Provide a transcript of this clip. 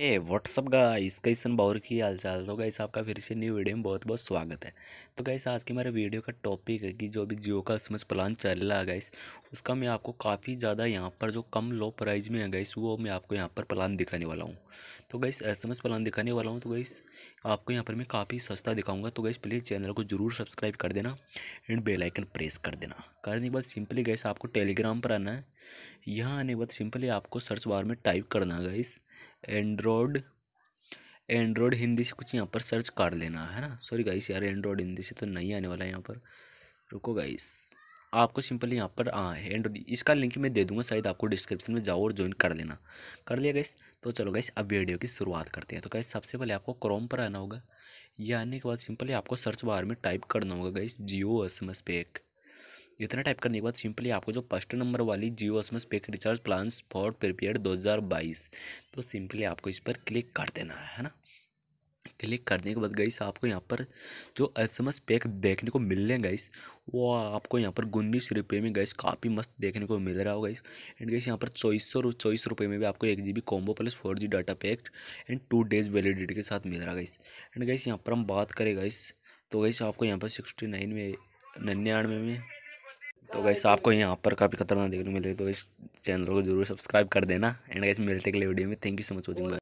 ए WhatsApp guys कैसन बाउर की हाल चाल तो गाइस आपका फिर से न्यू वीडियो में बहुत बहुत स्वागत है तो गाइस आज की हमारे वीडियो का टॉपिक है कि जो अभी जियो का समझ प्लान चल रहा है गाइस उसका मैं आपको काफ़ी ज़्यादा यहाँ पर जो कम लो प्राइस में है गाइस वो मैं आपको यहाँ पर प्लान दिखाने वाला हूँ तो गाइस एस प्लान दिखाने वाला हूँ तो गाइस आपको यहाँ पर मैं काफ़ी सस्ता दिखाऊंगा तो गाइस प्लीज़ चैनल को जरूर सब्सक्राइब कर देना एंड बेलाइकन प्रेस कर देना करने के बाद सिंपली गैस आपको टेलीग्राम पर आना है यहाँ आने के बाद सिंपली आपको सर्च बार में टाइप करना है गाइस एंड्रॉयड एंड्रॉयड हिंदी से कुछ यहाँ पर सर्च कर लेना है ना सॉरी गाइस यार एंड्रॉयड हिंदी से तो नहीं आने वाला है यहाँ पर रुको गाइस आपको सिंपली यहाँ पर है हाँ, एंड्रॉयड इसका लिंक मैं दे दूंगा शायद आपको डिस्क्रिप्शन में जाओ और ज्वाइन कर लेना कर लिया गाइस तो चलो गाइस अब वीडियो की शुरुआत करते हैं तो गाइस सबसे पहले आपको क्रोम पर आना होगा ये आने के बाद सिंपली आपको सर्च बार में टाइप करना होगा guys Jio S M S pack इतना टाइप करने के बाद सिंपली आपको जो फर्स्ट नंबर वाली Jio S pack recharge plan for prepaid दो तो सिंपली आपको इस पर क्लिक कर देना है ना क्लिक करने के बाद गई आपको यहाँ पर जो एस एम एस पैक देखने को मिल रहे हैं गई वो आपको यहाँ पर उन्नीस रुपये में गई काफ़ी मस्त देखने को मिल रहा होगा गई एंड गई यहाँ पर चौबीस सौ चौबीस रुपये में भी आपको एक G B combo plus four G data pack and two days validity के साथ मिल रहा है गाइस एंड गई यहाँ पर हम बात करें गई तो गई आपको यहाँ पर सिक्सटी नाइन में निन्यानवे में तो वैसे आपको यहाँ पर काफ़ी खतरनाक देखने को मिले तो इस चैनल को जरूर सब्सक्राइब कर देना एंड वैसे मिलते अगले वीडियो में thank you so much watching